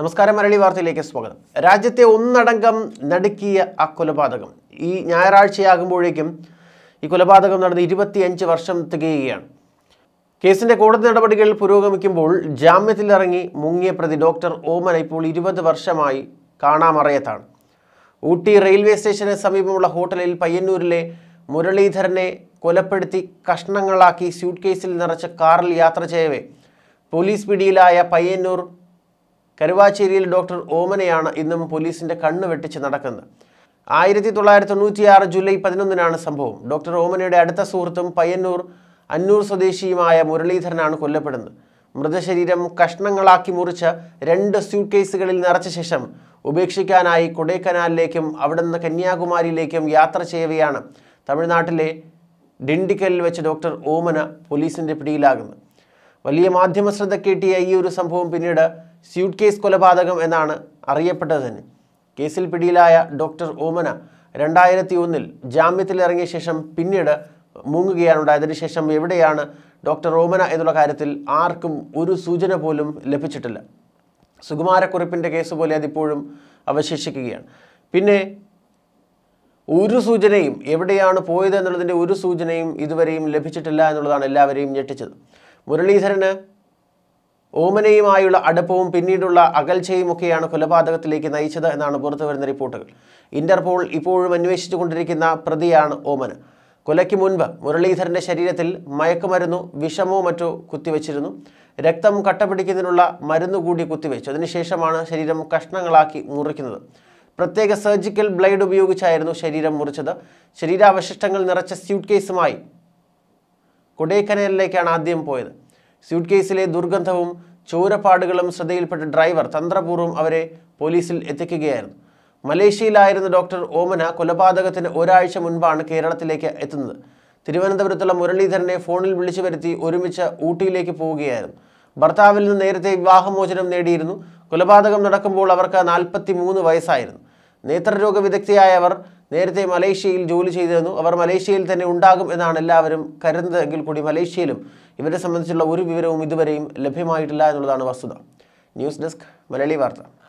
നമസ്കാരം മരളി വാർത്തയിലേക്ക് സ്വാഗതം രാജ്യത്തെ ഒന്നടങ്കം നടുക്കിയ ആ കൊലപാതകം ഈ ഞായറാഴ്ചയാകുമ്പോഴേക്കും ഈ കൊലപാതകം നടന്ന് ഇരുപത്തിയഞ്ച് വർഷം തികയുകയാണ് കേസിന്റെ കോടതി നടപടികൾ പുരോഗമിക്കുമ്പോൾ ജാമ്യത്തിലിറങ്ങി മുങ്ങിയ പ്രതി ഡോക്ടർ ഓമൻ ഇപ്പോൾ ഇരുപത് വർഷമായി കാണാമറയത്താണ് ഊട്ടി റെയിൽവേ സ്റ്റേഷന് സമീപമുള്ള ഹോട്ടലിൽ പയ്യന്നൂരിലെ മുരളീധരനെ കൊലപ്പെടുത്തി കഷ്ണങ്ങളാക്കി സ്യൂട്ട് കേസിൽ നിറച്ച കാറിൽ യാത്ര ചെയ്യവേ പോലീസ് പിടിയിലായ പയ്യന്നൂർ കരുവാച്ചേരിയിൽ ഡോക്ടർ ഓമനയാണ് ഇന്നും പോലീസിന്റെ കണ്ണ് വെട്ടിച്ച് നടക്കുന്നത് ആയിരത്തി തൊള്ളായിരത്തി ആറ് ജൂലൈ പതിനൊന്നിനാണ് സംഭവം ഡോക്ടർ ഓമനയുടെ അടുത്ത സുഹൃത്തും പയ്യന്നൂർ അന്നൂർ സ്വദേശിയുമായ മുരളീധരനാണ് കൊല്ലപ്പെടുന്നത് മൃതശരീരം കഷ്ണങ്ങളാക്കി മുറിച്ച രണ്ട് സ്യൂട്ട് കേസുകളിൽ നിറച്ച ശേഷം ഉപേക്ഷിക്കാനായി കൊടൈക്കനാലിലേക്കും അവിടെ നിന്ന് കന്യാകുമാരിയിലേക്കും യാത്ര ചെയ്യവെയാണ് തമിഴ്നാട്ടിലെ ഡിണ്ടിക്കലിൽ വെച്ച് ഡോക്ടർ ഓമന പോലീസിൻ്റെ പിടിയിലാകുന്നത് വലിയ മാധ്യമ ശ്രദ്ധ കിട്ടിയ ഈ ഒരു സംഭവം പിന്നീട് സ്യൂട്ട് കേസ് കൊലപാതകം എന്നാണ് അറിയപ്പെട്ടത് തന്നെ കേസിൽ പിടിയിലായ ഡോക്ടർ ഓമന രണ്ടായിരത്തി ഒന്നിൽ ജാമ്യത്തിലിറങ്ങിയ ശേഷം പിന്നീട് മുങ്ങുകയാണ് അതിനുശേഷം ശേഷം എവിടെയാണ് ഡോക്ടർ ഓമന എന്നുള്ള കാര്യത്തിൽ ആർക്കും ഒരു സൂചന പോലും ലഭിച്ചിട്ടില്ല സുകുമാരക്കുറിപ്പിൻ്റെ കേസ് പോലെ അതിപ്പോഴും അവശേഷിക്കുകയാണ് പിന്നെ ഒരു സൂചനയും എവിടെയാണ് പോയത് എന്നുള്ളതിൻ്റെ ഒരു സൂചനയും ഇതുവരെയും ലഭിച്ചിട്ടില്ല എന്നുള്ളതാണ് എല്ലാവരെയും ഞെട്ടിച്ചത് മുരളീധരന് ഓമനയുമായുള്ള അടുപ്പവും പിന്നീടുള്ള അകൽച്ചയുമൊക്കെയാണ് കൊലപാതകത്തിലേക്ക് നയിച്ചത് എന്നാണ് പുറത്തുവരുന്ന റിപ്പോർട്ടുകൾ ഇന്റർപോൾ ഇപ്പോഴും അന്വേഷിച്ചുകൊണ്ടിരിക്കുന്ന പ്രതിയാണ് ഓമന് കൊലയ്ക്ക് മുൻപ് മുരളീധരന്റെ ശരീരത്തിൽ മയക്കുമരുന്നു വിഷമോ മറ്റോ കുത്തിവെച്ചിരുന്നു രക്തം കട്ടപിടിക്കുന്നതിനുള്ള പിടിക്കുന്നതിനുള്ള മരുന്നുകൂടി കുത്തിവെച്ചു അതിനുശേഷമാണ് ശരീരം കഷ്ണങ്ങളാക്കി മുറിക്കുന്നത് പ്രത്യേക സർജിക്കൽ ബ്ലേഡ് ഉപയോഗിച്ചായിരുന്നു ശരീരം മുറിച്ചത് ശരീരാവശിഷ്ടങ്ങൾ നിറച്ച സ്യൂട്ട് കേസുമായി കൊടൈക്കനാലിലേക്കാണ് ആദ്യം പോയത് സ്യൂട്ട് കേസിലെ ദുർഗന്ധവും ചൂരപ്പാടുകളും ശ്രദ്ധയിൽപ്പെട്ട ഡ്രൈവർ തന്ത്രപൂർവ്വം അവരെ പോലീസിൽ എത്തിക്കുകയായിരുന്നു മലേഷ്യയിലായിരുന്ന ഡോക്ടർ ഓമന കൊലപാതകത്തിന് ഒരാഴ്ച മുൻപാണ് കേരളത്തിലേക്ക് എത്തുന്നത് തിരുവനന്തപുരത്തുള്ള മുരളീധരനെ ഫോണിൽ വിളിച്ചു വരുത്തി ഒരുമിച്ച് ഊട്ടിയിലേക്ക് പോവുകയായിരുന്നു ഭർത്താവിൽ നിന്ന് നേരത്തെ വിവാഹമോചനം നേടിയിരുന്നു കൊലപാതകം നടക്കുമ്പോൾ അവർക്ക് നാൽപ്പത്തി വയസ്സായിരുന്നു നേത്രരോഗ വിദഗ്ധയായവർ നേരത്തെ മലേഷ്യയിൽ ജോലി ചെയ്തിരുന്നു അവർ മലേഷ്യയിൽ തന്നെ ഉണ്ടാകും എന്നാണ് എല്ലാവരും കരുതുന്നതെങ്കിൽ കൂടി മലേഷ്യയിലും ഇവരെ സംബന്ധിച്ചുള്ള ഒരു വിവരവും ഇതുവരെയും ലഭ്യമായിട്ടില്ല എന്നുള്ളതാണ് വസ്തുത ന്യൂസ് ഡെസ്ക് മലയാളി വാർത്ത